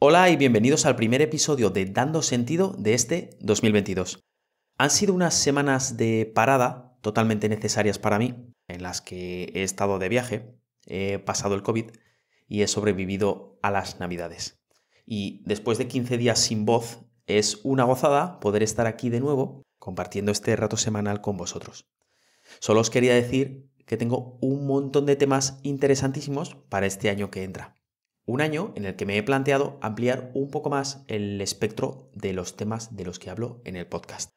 Hola y bienvenidos al primer episodio de Dando Sentido de este 2022. Han sido unas semanas de parada totalmente necesarias para mí, en las que he estado de viaje, he pasado el COVID y he sobrevivido a las navidades. Y después de 15 días sin voz, es una gozada poder estar aquí de nuevo compartiendo este rato semanal con vosotros. Solo os quería decir que tengo un montón de temas interesantísimos para este año que entra un año en el que me he planteado ampliar un poco más el espectro de los temas de los que hablo en el podcast.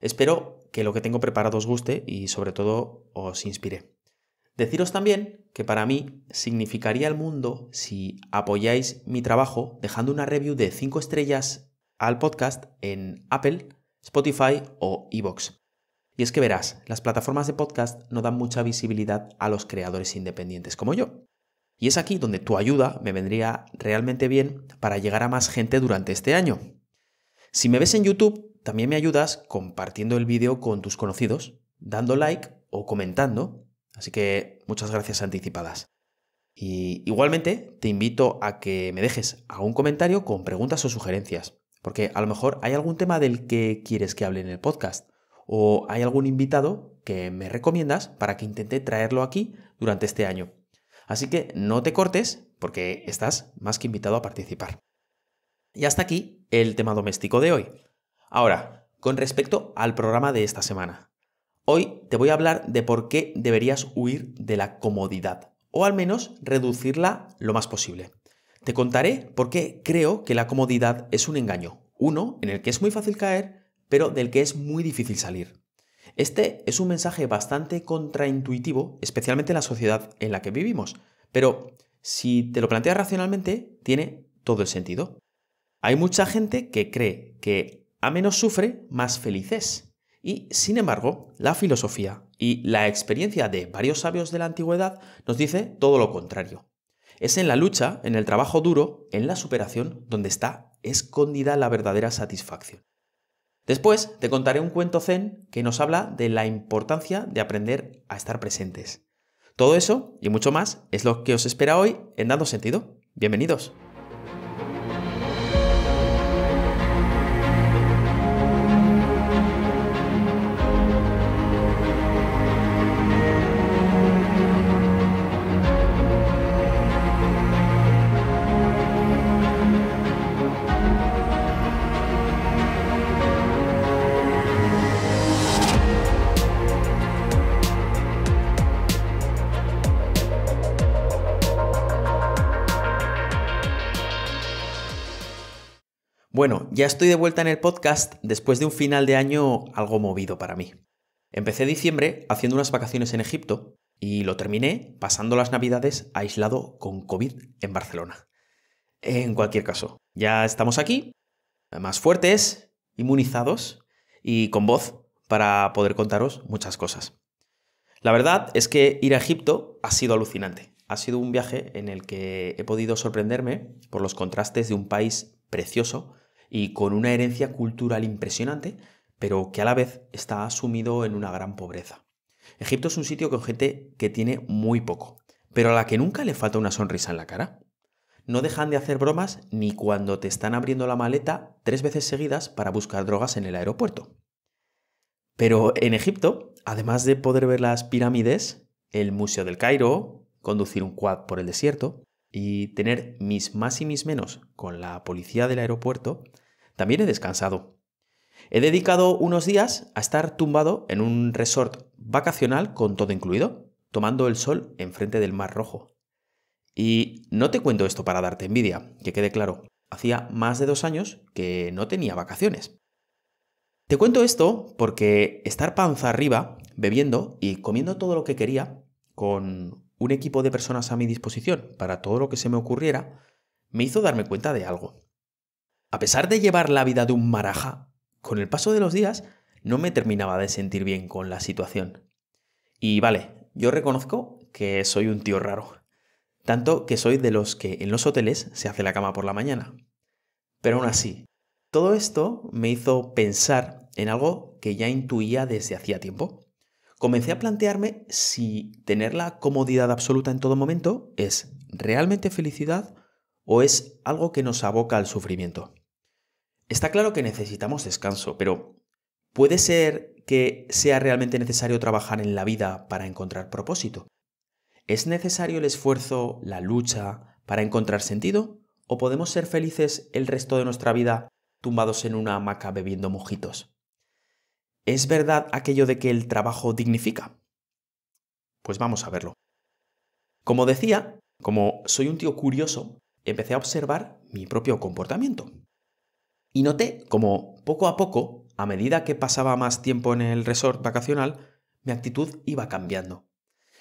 Espero que lo que tengo preparado os guste y sobre todo os inspire. Deciros también que para mí significaría el mundo si apoyáis mi trabajo dejando una review de 5 estrellas al podcast en Apple, Spotify o Evox. Y es que verás, las plataformas de podcast no dan mucha visibilidad a los creadores independientes como yo. Y es aquí donde tu ayuda me vendría realmente bien para llegar a más gente durante este año. Si me ves en YouTube, también me ayudas compartiendo el vídeo con tus conocidos, dando like o comentando. Así que muchas gracias anticipadas. Y igualmente te invito a que me dejes algún comentario con preguntas o sugerencias, porque a lo mejor hay algún tema del que quieres que hable en el podcast, o hay algún invitado que me recomiendas para que intente traerlo aquí durante este año. Así que no te cortes porque estás más que invitado a participar. Y hasta aquí el tema doméstico de hoy. Ahora, con respecto al programa de esta semana. Hoy te voy a hablar de por qué deberías huir de la comodidad, o al menos reducirla lo más posible. Te contaré por qué creo que la comodidad es un engaño, uno en el que es muy fácil caer, pero del que es muy difícil salir. Este es un mensaje bastante contraintuitivo, especialmente en la sociedad en la que vivimos, pero si te lo planteas racionalmente, tiene todo el sentido. Hay mucha gente que cree que a menos sufre, más feliz es. Y, sin embargo, la filosofía y la experiencia de varios sabios de la antigüedad nos dice todo lo contrario. Es en la lucha, en el trabajo duro, en la superación, donde está escondida la verdadera satisfacción. Después te contaré un cuento zen que nos habla de la importancia de aprender a estar presentes. Todo eso y mucho más es lo que os espera hoy en Dando Sentido. Bienvenidos. ya estoy de vuelta en el podcast después de un final de año algo movido para mí. Empecé diciembre haciendo unas vacaciones en Egipto y lo terminé pasando las navidades aislado con COVID en Barcelona. En cualquier caso, ya estamos aquí, más fuertes, inmunizados y con voz para poder contaros muchas cosas. La verdad es que ir a Egipto ha sido alucinante. Ha sido un viaje en el que he podido sorprenderme por los contrastes de un país precioso y con una herencia cultural impresionante, pero que a la vez está sumido en una gran pobreza. Egipto es un sitio con gente que tiene muy poco, pero a la que nunca le falta una sonrisa en la cara. No dejan de hacer bromas ni cuando te están abriendo la maleta tres veces seguidas para buscar drogas en el aeropuerto. Pero en Egipto, además de poder ver las pirámides, el Museo del Cairo, conducir un quad por el desierto y tener mis más y mis menos con la policía del aeropuerto, también he descansado. He dedicado unos días a estar tumbado en un resort vacacional con todo incluido, tomando el sol enfrente del Mar Rojo. Y no te cuento esto para darte envidia, que quede claro, hacía más de dos años que no tenía vacaciones. Te cuento esto porque estar panza arriba, bebiendo y comiendo todo lo que quería, con un equipo de personas a mi disposición para todo lo que se me ocurriera, me hizo darme cuenta de algo. A pesar de llevar la vida de un maraja, con el paso de los días no me terminaba de sentir bien con la situación. Y vale, yo reconozco que soy un tío raro. Tanto que soy de los que en los hoteles se hace la cama por la mañana. Pero aún así, todo esto me hizo pensar en algo que ya intuía desde hacía tiempo. Comencé a plantearme si tener la comodidad absoluta en todo momento es realmente felicidad o es algo que nos aboca al sufrimiento. Está claro que necesitamos descanso, pero ¿puede ser que sea realmente necesario trabajar en la vida para encontrar propósito? ¿Es necesario el esfuerzo, la lucha, para encontrar sentido? ¿O podemos ser felices el resto de nuestra vida tumbados en una hamaca bebiendo mojitos? ¿Es verdad aquello de que el trabajo dignifica? Pues vamos a verlo. Como decía, como soy un tío curioso, empecé a observar mi propio comportamiento. Y noté como poco a poco, a medida que pasaba más tiempo en el resort vacacional, mi actitud iba cambiando.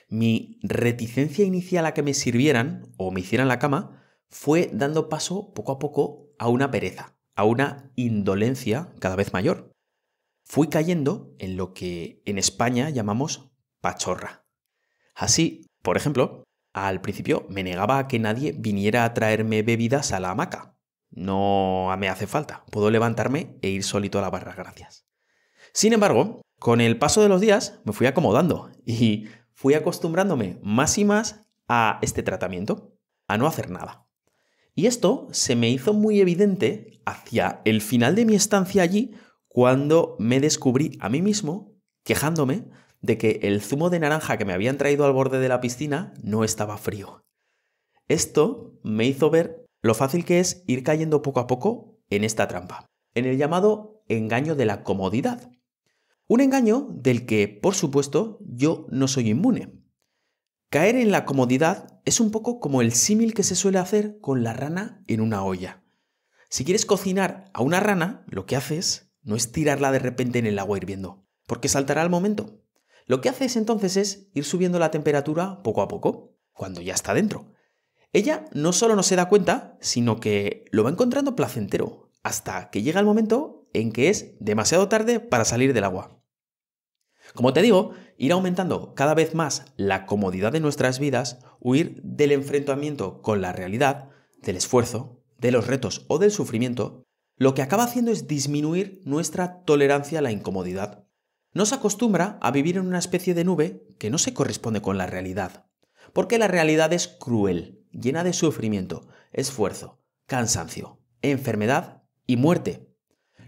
Mi reticencia inicial a que me sirvieran o me hicieran la cama fue dando paso poco a poco a una pereza, a una indolencia cada vez mayor. Fui cayendo en lo que en España llamamos pachorra. Así, por ejemplo, al principio me negaba a que nadie viniera a traerme bebidas a la hamaca, no me hace falta, puedo levantarme e ir solito a la barra, gracias. Sin embargo, con el paso de los días me fui acomodando y fui acostumbrándome más y más a este tratamiento, a no hacer nada. Y esto se me hizo muy evidente hacia el final de mi estancia allí, cuando me descubrí a mí mismo quejándome de que el zumo de naranja que me habían traído al borde de la piscina no estaba frío. Esto me hizo ver lo fácil que es ir cayendo poco a poco en esta trampa, en el llamado engaño de la comodidad. Un engaño del que, por supuesto, yo no soy inmune. Caer en la comodidad es un poco como el símil que se suele hacer con la rana en una olla. Si quieres cocinar a una rana, lo que haces no es tirarla de repente en el agua hirviendo, porque saltará al momento. Lo que haces entonces es ir subiendo la temperatura poco a poco, cuando ya está dentro, ella no solo no se da cuenta, sino que lo va encontrando placentero, hasta que llega el momento en que es demasiado tarde para salir del agua. Como te digo, ir aumentando cada vez más la comodidad de nuestras vidas, huir del enfrentamiento con la realidad, del esfuerzo, de los retos o del sufrimiento, lo que acaba haciendo es disminuir nuestra tolerancia a la incomodidad. Nos acostumbra a vivir en una especie de nube que no se corresponde con la realidad, porque la realidad es cruel, llena de sufrimiento, esfuerzo, cansancio, enfermedad y muerte.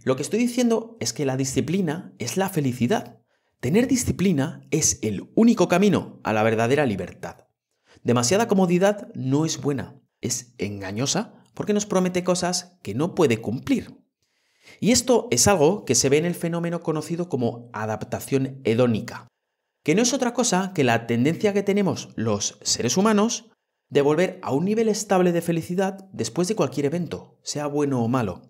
Lo que estoy diciendo es que la disciplina es la felicidad. Tener disciplina es el único camino a la verdadera libertad. Demasiada comodidad no es buena, es engañosa porque nos promete cosas que no puede cumplir. Y esto es algo que se ve en el fenómeno conocido como adaptación hedónica, que no es otra cosa que la tendencia que tenemos los seres humanos de volver a un nivel estable de felicidad después de cualquier evento, sea bueno o malo.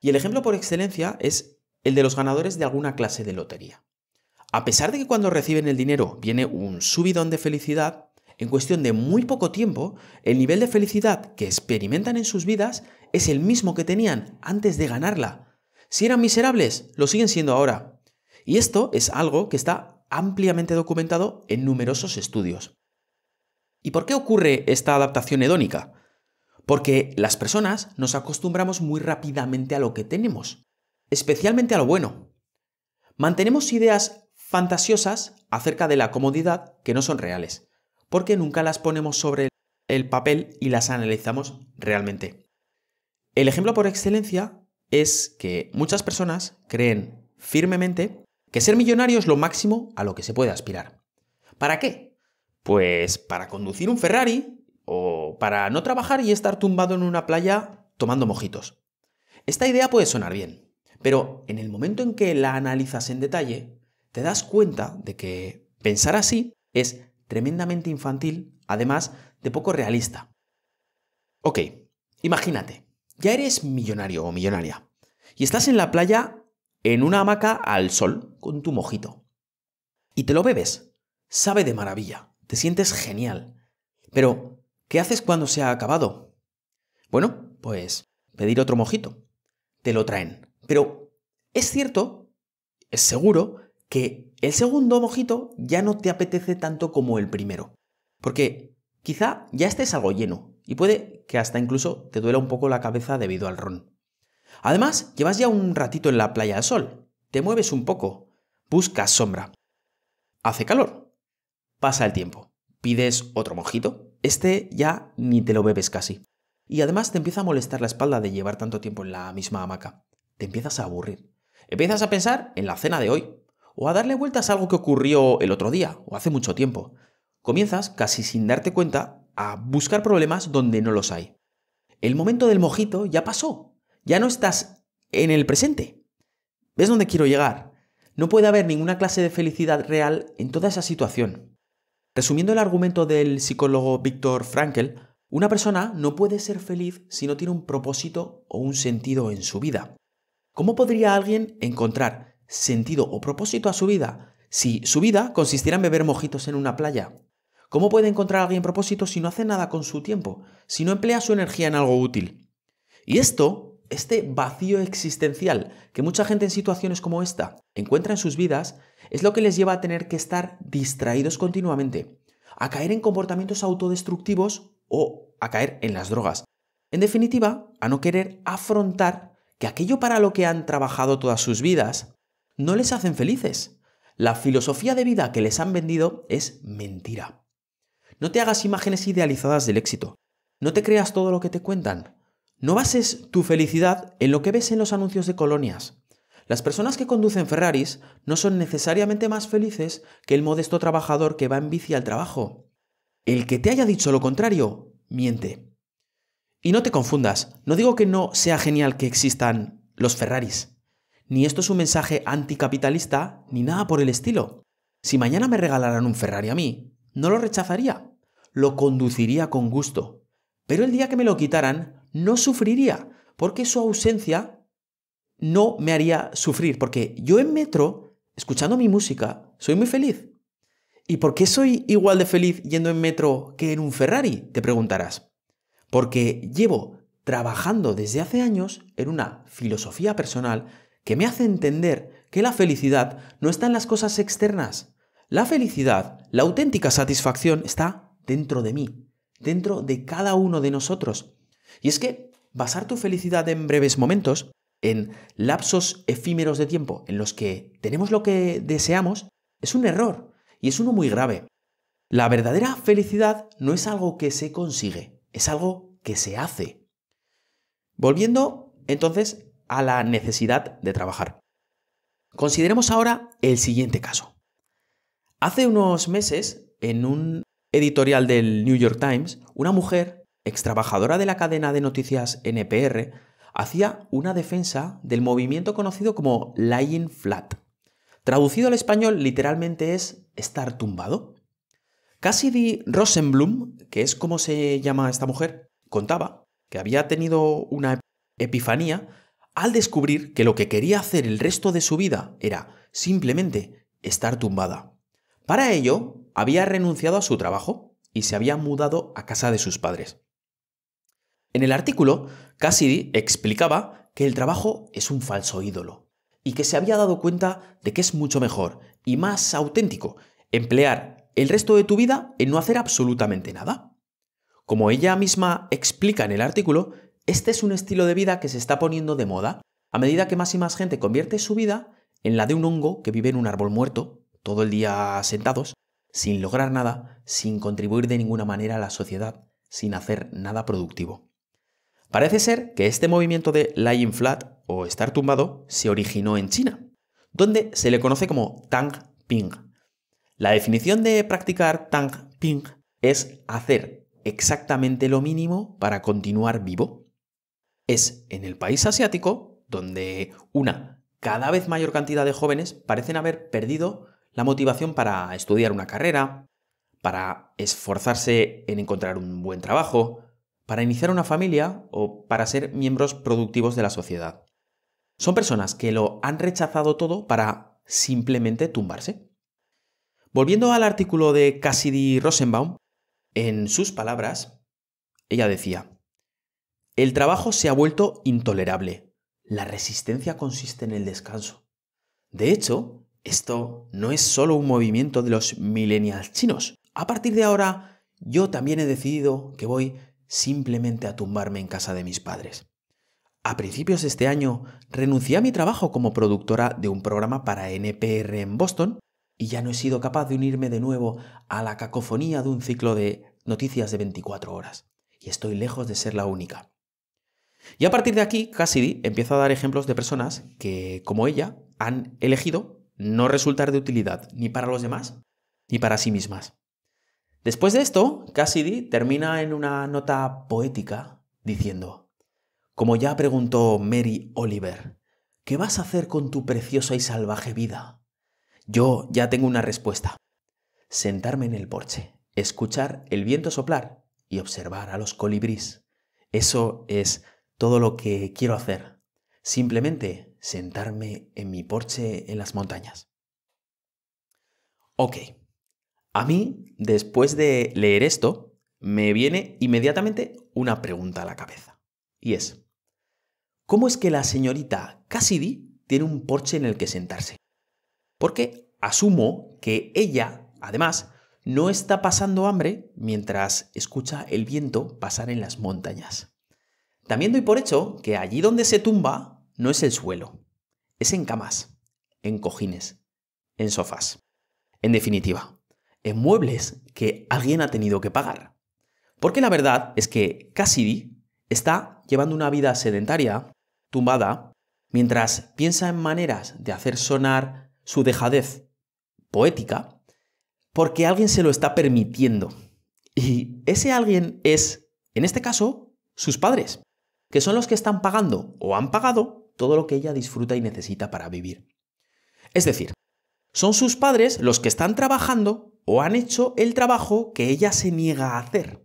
Y el ejemplo por excelencia es el de los ganadores de alguna clase de lotería. A pesar de que cuando reciben el dinero viene un subidón de felicidad, en cuestión de muy poco tiempo, el nivel de felicidad que experimentan en sus vidas es el mismo que tenían antes de ganarla. Si eran miserables, lo siguen siendo ahora. Y esto es algo que está ampliamente documentado en numerosos estudios. ¿Y por qué ocurre esta adaptación hedónica? Porque las personas nos acostumbramos muy rápidamente a lo que tenemos, especialmente a lo bueno. Mantenemos ideas fantasiosas acerca de la comodidad que no son reales, porque nunca las ponemos sobre el papel y las analizamos realmente. El ejemplo por excelencia es que muchas personas creen firmemente que ser millonario es lo máximo a lo que se puede aspirar. ¿Para qué? Pues para conducir un Ferrari o para no trabajar y estar tumbado en una playa tomando mojitos. Esta idea puede sonar bien, pero en el momento en que la analizas en detalle, te das cuenta de que pensar así es tremendamente infantil, además de poco realista. Ok, imagínate, ya eres millonario o millonaria y estás en la playa en una hamaca al sol con tu mojito. Y te lo bebes. Sabe de maravilla. Te sientes genial. Pero, ¿qué haces cuando se ha acabado? Bueno, pues pedir otro mojito. Te lo traen. Pero es cierto, es seguro, que el segundo mojito ya no te apetece tanto como el primero. Porque quizá ya estés algo lleno y puede que hasta incluso te duela un poco la cabeza debido al ron. Además, llevas ya un ratito en la playa de sol, te mueves un poco, buscas sombra. Hace calor, Pasa el tiempo, pides otro mojito, este ya ni te lo bebes casi. Y además te empieza a molestar la espalda de llevar tanto tiempo en la misma hamaca. Te empiezas a aburrir. Empiezas a pensar en la cena de hoy, o a darle vueltas a algo que ocurrió el otro día, o hace mucho tiempo. Comienzas, casi sin darte cuenta, a buscar problemas donde no los hay. El momento del mojito ya pasó, ya no estás en el presente. ¿Ves dónde quiero llegar? No puede haber ninguna clase de felicidad real en toda esa situación. Resumiendo el argumento del psicólogo Víctor Frankl, una persona no puede ser feliz si no tiene un propósito o un sentido en su vida. ¿Cómo podría alguien encontrar sentido o propósito a su vida si su vida consistiera en beber mojitos en una playa? ¿Cómo puede encontrar alguien propósito si no hace nada con su tiempo, si no emplea su energía en algo útil? Y esto, este vacío existencial que mucha gente en situaciones como esta encuentra en sus vidas, es lo que les lleva a tener que estar distraídos continuamente, a caer en comportamientos autodestructivos o a caer en las drogas. En definitiva, a no querer afrontar que aquello para lo que han trabajado todas sus vidas no les hacen felices. La filosofía de vida que les han vendido es mentira. No te hagas imágenes idealizadas del éxito. No te creas todo lo que te cuentan. No bases tu felicidad en lo que ves en los anuncios de colonias. Las personas que conducen Ferraris no son necesariamente más felices que el modesto trabajador que va en bici al trabajo. El que te haya dicho lo contrario, miente. Y no te confundas, no digo que no sea genial que existan los Ferraris. Ni esto es un mensaje anticapitalista, ni nada por el estilo. Si mañana me regalaran un Ferrari a mí, no lo rechazaría, lo conduciría con gusto. Pero el día que me lo quitaran, no sufriría, porque su ausencia no me haría sufrir, porque yo en metro, escuchando mi música, soy muy feliz. ¿Y por qué soy igual de feliz yendo en metro que en un Ferrari? Te preguntarás. Porque llevo trabajando desde hace años en una filosofía personal que me hace entender que la felicidad no está en las cosas externas. La felicidad, la auténtica satisfacción está dentro de mí, dentro de cada uno de nosotros. Y es que basar tu felicidad en breves momentos en lapsos efímeros de tiempo en los que tenemos lo que deseamos, es un error y es uno muy grave. La verdadera felicidad no es algo que se consigue, es algo que se hace. Volviendo entonces a la necesidad de trabajar. Consideremos ahora el siguiente caso. Hace unos meses, en un editorial del New York Times, una mujer, extrabajadora de la cadena de noticias NPR, hacía una defensa del movimiento conocido como lying flat. Traducido al español literalmente es estar tumbado. Cassidy Rosenblum, que es como se llama esta mujer, contaba que había tenido una epifanía al descubrir que lo que quería hacer el resto de su vida era simplemente estar tumbada. Para ello, había renunciado a su trabajo y se había mudado a casa de sus padres. En el artículo, Cassidy explicaba que el trabajo es un falso ídolo y que se había dado cuenta de que es mucho mejor y más auténtico emplear el resto de tu vida en no hacer absolutamente nada. Como ella misma explica en el artículo, este es un estilo de vida que se está poniendo de moda a medida que más y más gente convierte su vida en la de un hongo que vive en un árbol muerto, todo el día sentados, sin lograr nada, sin contribuir de ninguna manera a la sociedad, sin hacer nada productivo. Parece ser que este movimiento de lying flat o estar tumbado se originó en China, donde se le conoce como Tang Ping. La definición de practicar Tang Ping es hacer exactamente lo mínimo para continuar vivo. Es en el país asiático donde una cada vez mayor cantidad de jóvenes parecen haber perdido la motivación para estudiar una carrera, para esforzarse en encontrar un buen trabajo, para iniciar una familia o para ser miembros productivos de la sociedad. Son personas que lo han rechazado todo para simplemente tumbarse. Volviendo al artículo de Cassidy Rosenbaum, en sus palabras, ella decía, El trabajo se ha vuelto intolerable. La resistencia consiste en el descanso. De hecho, esto no es solo un movimiento de los millennials chinos. A partir de ahora, yo también he decidido que voy simplemente a tumbarme en casa de mis padres. A principios de este año renuncié a mi trabajo como productora de un programa para NPR en Boston y ya no he sido capaz de unirme de nuevo a la cacofonía de un ciclo de noticias de 24 horas. Y estoy lejos de ser la única. Y a partir de aquí, Cassidy empieza a dar ejemplos de personas que, como ella, han elegido no resultar de utilidad ni para los demás ni para sí mismas. Después de esto, Cassidy termina en una nota poética diciendo, como ya preguntó Mary Oliver, ¿qué vas a hacer con tu preciosa y salvaje vida? Yo ya tengo una respuesta. Sentarme en el porche, escuchar el viento soplar y observar a los colibríes. Eso es todo lo que quiero hacer. Simplemente sentarme en mi porche en las montañas. Ok, a mí, después de leer esto, me viene inmediatamente una pregunta a la cabeza. Y es, ¿cómo es que la señorita Cassidy tiene un porche en el que sentarse? Porque asumo que ella, además, no está pasando hambre mientras escucha el viento pasar en las montañas. También doy por hecho que allí donde se tumba no es el suelo, es en camas, en cojines, en sofás. En definitiva, en eh, muebles que alguien ha tenido que pagar. Porque la verdad es que Cassidy está llevando una vida sedentaria, tumbada, mientras piensa en maneras de hacer sonar su dejadez poética, porque alguien se lo está permitiendo. Y ese alguien es, en este caso, sus padres, que son los que están pagando o han pagado todo lo que ella disfruta y necesita para vivir. Es decir, son sus padres los que están trabajando o han hecho el trabajo que ella se niega a hacer.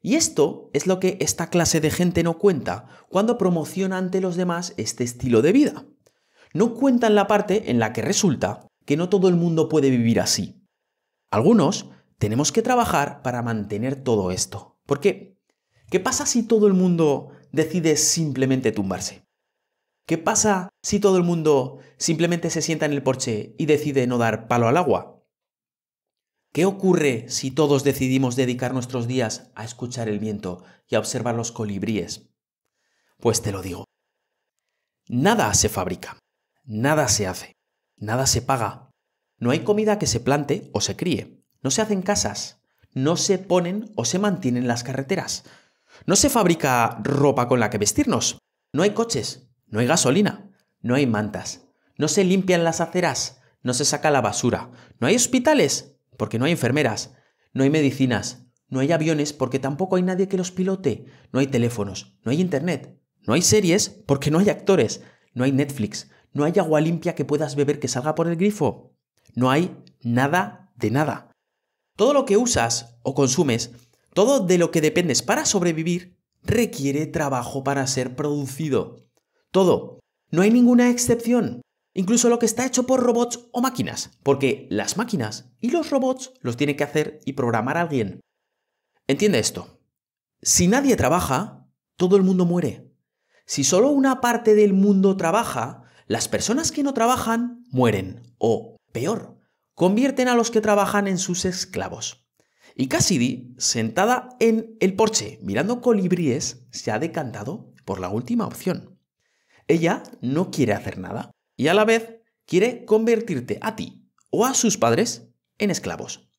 Y esto es lo que esta clase de gente no cuenta cuando promociona ante los demás este estilo de vida. No cuentan la parte en la que resulta que no todo el mundo puede vivir así. Algunos tenemos que trabajar para mantener todo esto. ¿Por qué? ¿Qué pasa si todo el mundo decide simplemente tumbarse? ¿Qué pasa si todo el mundo simplemente se sienta en el porche y decide no dar palo al agua? ¿Qué ocurre si todos decidimos dedicar nuestros días a escuchar el viento y a observar los colibríes? Pues te lo digo. Nada se fabrica, nada se hace, nada se paga. No hay comida que se plante o se críe, no se hacen casas, no se ponen o se mantienen las carreteras, no se fabrica ropa con la que vestirnos, no hay coches, no hay gasolina, no hay mantas, no se limpian las aceras, no se saca la basura, no hay hospitales, porque no hay enfermeras, no hay medicinas, no hay aviones porque tampoco hay nadie que los pilote, no hay teléfonos, no hay internet, no hay series porque no hay actores, no hay Netflix, no hay agua limpia que puedas beber que salga por el grifo, no hay nada de nada. Todo lo que usas o consumes, todo de lo que dependes para sobrevivir, requiere trabajo para ser producido. Todo. No hay ninguna excepción. Incluso lo que está hecho por robots o máquinas, porque las máquinas y los robots los tiene que hacer y programar alguien. Entiende esto. Si nadie trabaja, todo el mundo muere. Si solo una parte del mundo trabaja, las personas que no trabajan mueren, o peor, convierten a los que trabajan en sus esclavos. Y Cassidy, sentada en el porche mirando colibríes, se ha decantado por la última opción. Ella no quiere hacer nada, y a la vez quiere convertirte a ti o a sus padres en esclavos.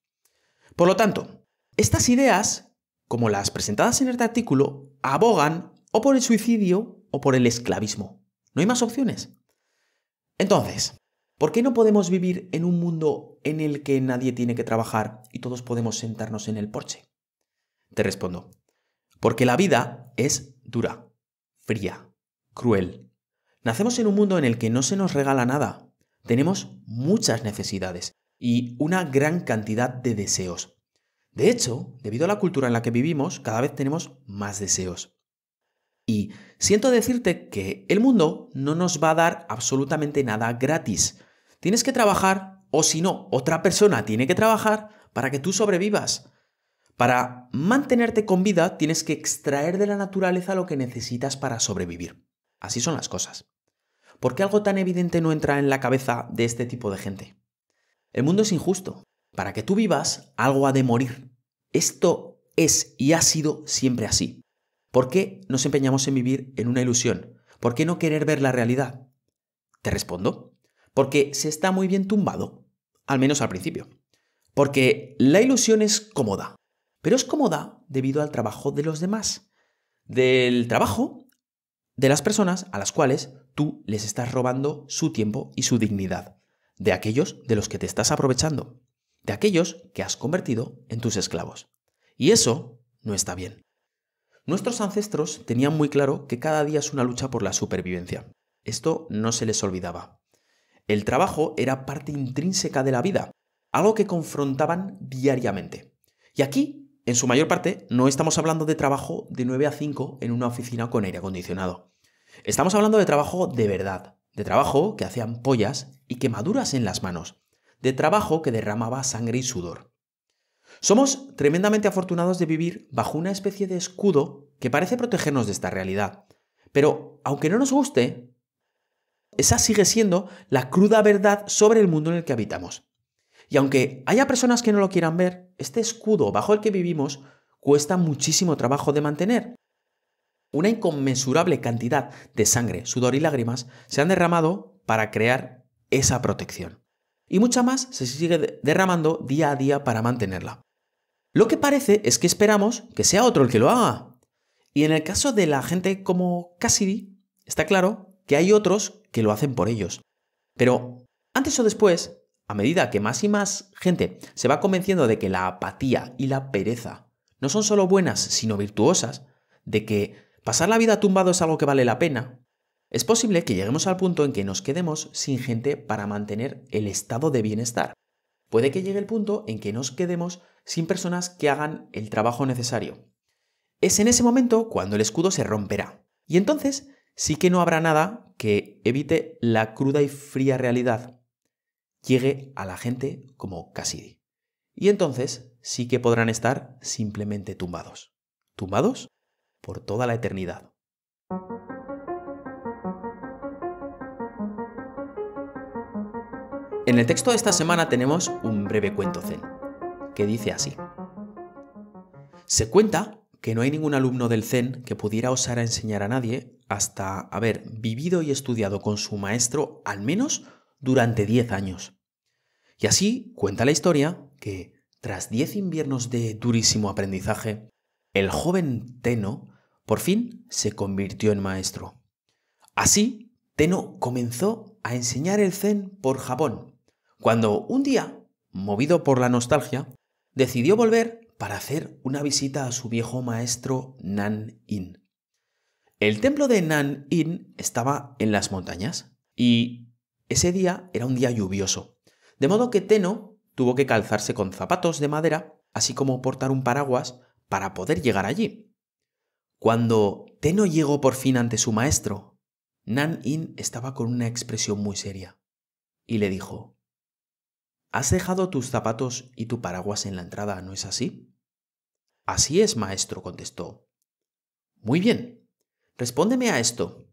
Por lo tanto, estas ideas, como las presentadas en este artículo, abogan o por el suicidio o por el esclavismo. No hay más opciones. Entonces, ¿por qué no podemos vivir en un mundo en el que nadie tiene que trabajar y todos podemos sentarnos en el porche? Te respondo, porque la vida es dura, fría, cruel, Nacemos en un mundo en el que no se nos regala nada. Tenemos muchas necesidades y una gran cantidad de deseos. De hecho, debido a la cultura en la que vivimos, cada vez tenemos más deseos. Y siento decirte que el mundo no nos va a dar absolutamente nada gratis. Tienes que trabajar, o si no, otra persona tiene que trabajar para que tú sobrevivas. Para mantenerte con vida tienes que extraer de la naturaleza lo que necesitas para sobrevivir. Así son las cosas. ¿por qué algo tan evidente no entra en la cabeza de este tipo de gente? El mundo es injusto. Para que tú vivas, algo ha de morir. Esto es y ha sido siempre así. ¿Por qué nos empeñamos en vivir en una ilusión? ¿Por qué no querer ver la realidad? Te respondo, porque se está muy bien tumbado, al menos al principio. Porque la ilusión es cómoda, pero es cómoda debido al trabajo de los demás, del trabajo de las personas a las cuales tú les estás robando su tiempo y su dignidad, de aquellos de los que te estás aprovechando, de aquellos que has convertido en tus esclavos. Y eso no está bien. Nuestros ancestros tenían muy claro que cada día es una lucha por la supervivencia. Esto no se les olvidaba. El trabajo era parte intrínseca de la vida, algo que confrontaban diariamente. Y aquí, en su mayor parte, no estamos hablando de trabajo de 9 a 5 en una oficina con aire acondicionado. Estamos hablando de trabajo de verdad, de trabajo que hacía ampollas y quemaduras en las manos, de trabajo que derramaba sangre y sudor. Somos tremendamente afortunados de vivir bajo una especie de escudo que parece protegernos de esta realidad. Pero, aunque no nos guste, esa sigue siendo la cruda verdad sobre el mundo en el que habitamos. Y aunque haya personas que no lo quieran ver, este escudo bajo el que vivimos cuesta muchísimo trabajo de mantener, una inconmensurable cantidad de sangre, sudor y lágrimas se han derramado para crear esa protección. Y mucha más se sigue derramando día a día para mantenerla. Lo que parece es que esperamos que sea otro el que lo haga. Y en el caso de la gente como Cassidy, está claro que hay otros que lo hacen por ellos. Pero antes o después, a medida que más y más gente se va convenciendo de que la apatía y la pereza no son solo buenas, sino virtuosas, de que ¿Pasar la vida tumbado es algo que vale la pena? Es posible que lleguemos al punto en que nos quedemos sin gente para mantener el estado de bienestar. Puede que llegue el punto en que nos quedemos sin personas que hagan el trabajo necesario. Es en ese momento cuando el escudo se romperá. Y entonces sí que no habrá nada que evite la cruda y fría realidad. Llegue a la gente como Cassidy. Y entonces sí que podrán estar simplemente tumbados. ¿Tumbados? por toda la eternidad. En el texto de esta semana tenemos un breve cuento zen, que dice así. Se cuenta que no hay ningún alumno del zen que pudiera osar a enseñar a nadie hasta haber vivido y estudiado con su maestro al menos durante 10 años. Y así cuenta la historia que, tras 10 inviernos de durísimo aprendizaje, el joven Teno por fin se convirtió en maestro. Así, Teno comenzó a enseñar el Zen por Japón, cuando un día, movido por la nostalgia, decidió volver para hacer una visita a su viejo maestro Nan-in. El templo de Nan-in estaba en las montañas y ese día era un día lluvioso, de modo que Tenno tuvo que calzarse con zapatos de madera, así como portar un paraguas para poder llegar allí. Cuando Teno llegó por fin ante su maestro, Nan In estaba con una expresión muy seria y le dijo: Has dejado tus zapatos y tu paraguas en la entrada, ¿no es así? Así es, maestro, contestó. Muy bien. Respóndeme a esto.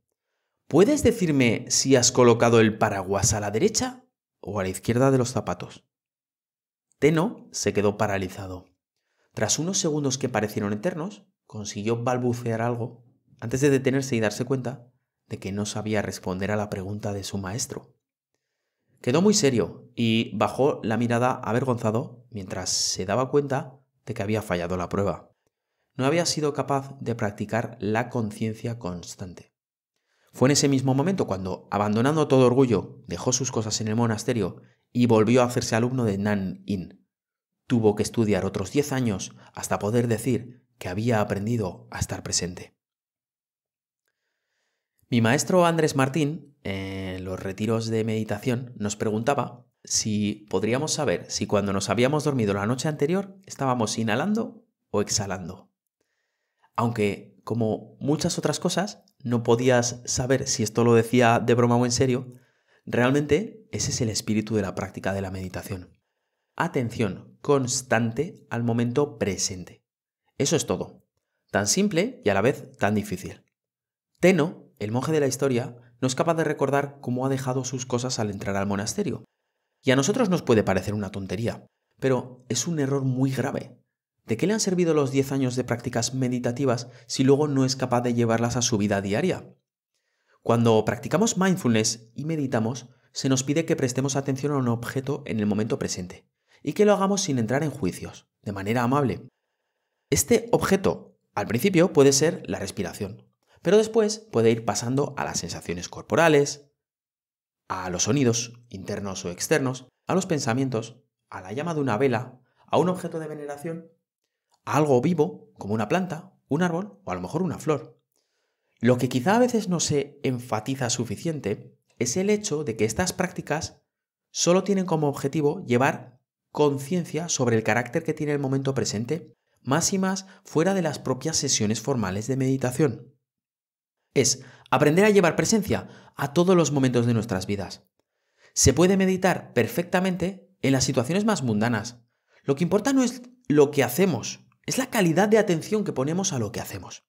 ¿Puedes decirme si has colocado el paraguas a la derecha o a la izquierda de los zapatos? Teno se quedó paralizado. Tras unos segundos que parecieron eternos, consiguió balbucear algo antes de detenerse y darse cuenta de que no sabía responder a la pregunta de su maestro. Quedó muy serio y bajó la mirada avergonzado mientras se daba cuenta de que había fallado la prueba. No había sido capaz de practicar la conciencia constante. Fue en ese mismo momento cuando, abandonando todo orgullo, dejó sus cosas en el monasterio y volvió a hacerse alumno de Nan In. Tuvo que estudiar otros diez años hasta poder decir que había aprendido a estar presente. Mi maestro Andrés Martín, en los retiros de meditación, nos preguntaba si podríamos saber si cuando nos habíamos dormido la noche anterior estábamos inhalando o exhalando. Aunque, como muchas otras cosas, no podías saber si esto lo decía de broma o en serio, realmente ese es el espíritu de la práctica de la meditación. Atención constante al momento presente. Eso es todo. Tan simple y a la vez tan difícil. Teno, el monje de la historia, no es capaz de recordar cómo ha dejado sus cosas al entrar al monasterio. Y a nosotros nos puede parecer una tontería, pero es un error muy grave. ¿De qué le han servido los 10 años de prácticas meditativas si luego no es capaz de llevarlas a su vida diaria? Cuando practicamos mindfulness y meditamos, se nos pide que prestemos atención a un objeto en el momento presente y que lo hagamos sin entrar en juicios, de manera amable, este objeto al principio puede ser la respiración, pero después puede ir pasando a las sensaciones corporales, a los sonidos internos o externos, a los pensamientos, a la llama de una vela, a un objeto de veneración, a algo vivo como una planta, un árbol o a lo mejor una flor. Lo que quizá a veces no se enfatiza suficiente es el hecho de que estas prácticas solo tienen como objetivo llevar conciencia sobre el carácter que tiene el momento presente más y más fuera de las propias sesiones formales de meditación. Es aprender a llevar presencia a todos los momentos de nuestras vidas. Se puede meditar perfectamente en las situaciones más mundanas. Lo que importa no es lo que hacemos, es la calidad de atención que ponemos a lo que hacemos.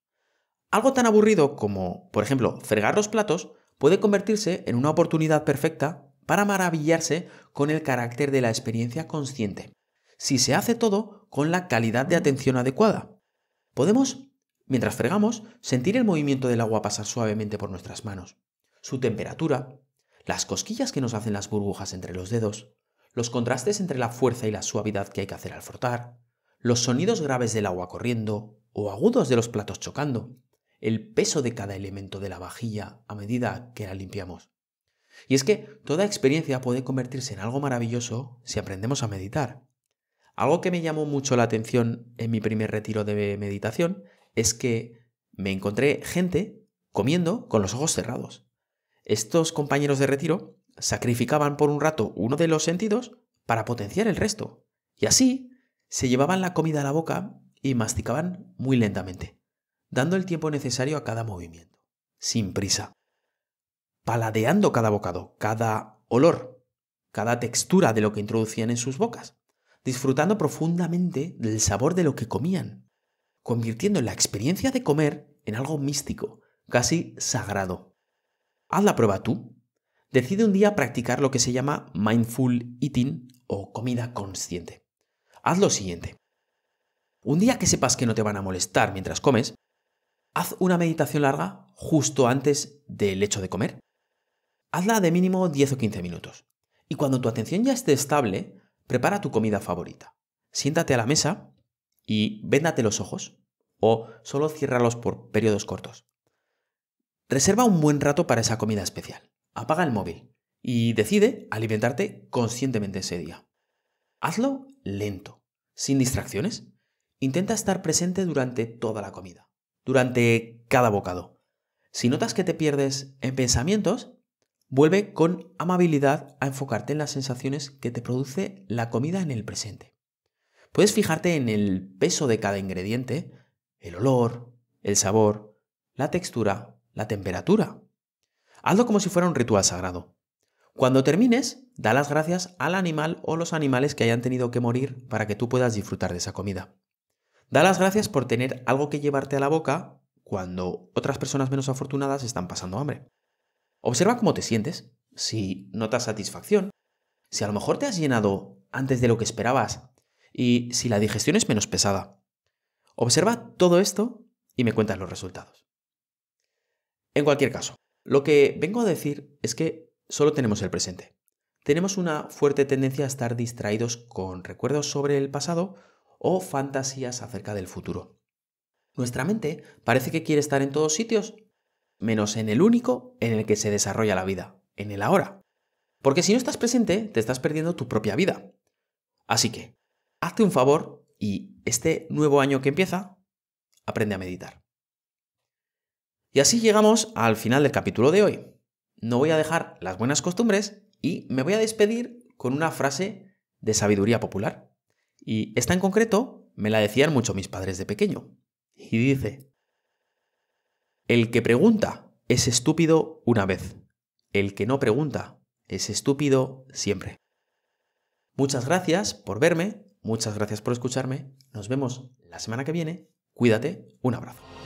Algo tan aburrido como, por ejemplo, fregar los platos puede convertirse en una oportunidad perfecta para maravillarse con el carácter de la experiencia consciente. Si se hace todo con la calidad de atención adecuada. Podemos, mientras fregamos, sentir el movimiento del agua pasar suavemente por nuestras manos, su temperatura, las cosquillas que nos hacen las burbujas entre los dedos, los contrastes entre la fuerza y la suavidad que hay que hacer al frotar, los sonidos graves del agua corriendo o agudos de los platos chocando, el peso de cada elemento de la vajilla a medida que la limpiamos. Y es que toda experiencia puede convertirse en algo maravilloso si aprendemos a meditar. Algo que me llamó mucho la atención en mi primer retiro de meditación es que me encontré gente comiendo con los ojos cerrados. Estos compañeros de retiro sacrificaban por un rato uno de los sentidos para potenciar el resto. Y así se llevaban la comida a la boca y masticaban muy lentamente, dando el tiempo necesario a cada movimiento, sin prisa, paladeando cada bocado, cada olor, cada textura de lo que introducían en sus bocas disfrutando profundamente del sabor de lo que comían, convirtiendo la experiencia de comer en algo místico, casi sagrado. Haz la prueba tú. Decide un día practicar lo que se llama mindful eating o comida consciente. Haz lo siguiente. Un día que sepas que no te van a molestar mientras comes, haz una meditación larga justo antes del hecho de comer. Hazla de mínimo 10 o 15 minutos. Y cuando tu atención ya esté estable, prepara tu comida favorita. Siéntate a la mesa y véndate los ojos o solo ciérralos por periodos cortos. Reserva un buen rato para esa comida especial. Apaga el móvil y decide alimentarte conscientemente ese día. Hazlo lento, sin distracciones. Intenta estar presente durante toda la comida, durante cada bocado. Si notas que te pierdes en pensamientos, Vuelve con amabilidad a enfocarte en las sensaciones que te produce la comida en el presente. Puedes fijarte en el peso de cada ingrediente, el olor, el sabor, la textura, la temperatura. Hazlo como si fuera un ritual sagrado. Cuando termines, da las gracias al animal o los animales que hayan tenido que morir para que tú puedas disfrutar de esa comida. Da las gracias por tener algo que llevarte a la boca cuando otras personas menos afortunadas están pasando hambre. Observa cómo te sientes, si notas satisfacción, si a lo mejor te has llenado antes de lo que esperabas y si la digestión es menos pesada. Observa todo esto y me cuentas los resultados. En cualquier caso, lo que vengo a decir es que solo tenemos el presente. Tenemos una fuerte tendencia a estar distraídos con recuerdos sobre el pasado o fantasías acerca del futuro. Nuestra mente parece que quiere estar en todos sitios menos en el único en el que se desarrolla la vida, en el ahora. Porque si no estás presente, te estás perdiendo tu propia vida. Así que, hazte un favor y este nuevo año que empieza, aprende a meditar. Y así llegamos al final del capítulo de hoy. No voy a dejar las buenas costumbres y me voy a despedir con una frase de sabiduría popular. Y esta en concreto me la decían mucho mis padres de pequeño. Y dice, el que pregunta es estúpido una vez. El que no pregunta es estúpido siempre. Muchas gracias por verme, muchas gracias por escucharme. Nos vemos la semana que viene. Cuídate, un abrazo.